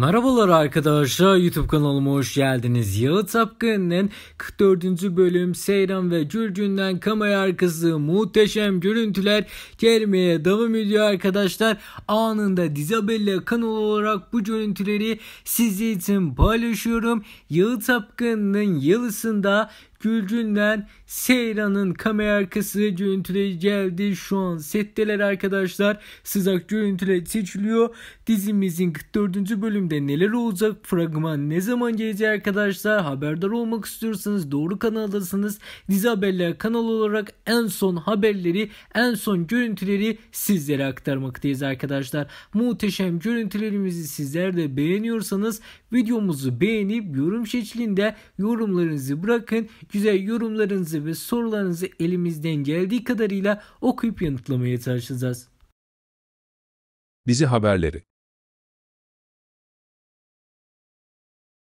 Merhabalar arkadaşlar YouTube kanalıma hoş geldiniz. Yağıt Apkın'ın 44. bölüm Seyran ve Cürcün'den kamera arkası muhteşem görüntüler gelmeye devam ediyor arkadaşlar. Anında Dizabella kanal olarak bu görüntüleri sizler için paylaşıyorum. Yağıt Apkın'ın yalısında Gülcünden Seyran'ın kamera arkası görüntüleri geldi. Şu an setteler arkadaşlar. Sızak görüntüler seçiliyor. Dizimizin 44. bölümde neler olacak? Fragman ne zaman gelecek arkadaşlar? Haberdar olmak istiyorsanız doğru kanaldasınız. Dizi Haberler kanal olarak en son haberleri, en son görüntüleri sizlere aktarmaktayız arkadaşlar. Muhteşem görüntülerimizi sizler de beğeniyorsanız videomuzu beğenip yorum şeklinde yorumlarınızı bırakın güzel yorumlarınızı ve sorularınızı elimizden geldiği kadarıyla okuyup yanıtlamaya çalışacağız. Bizi haberleri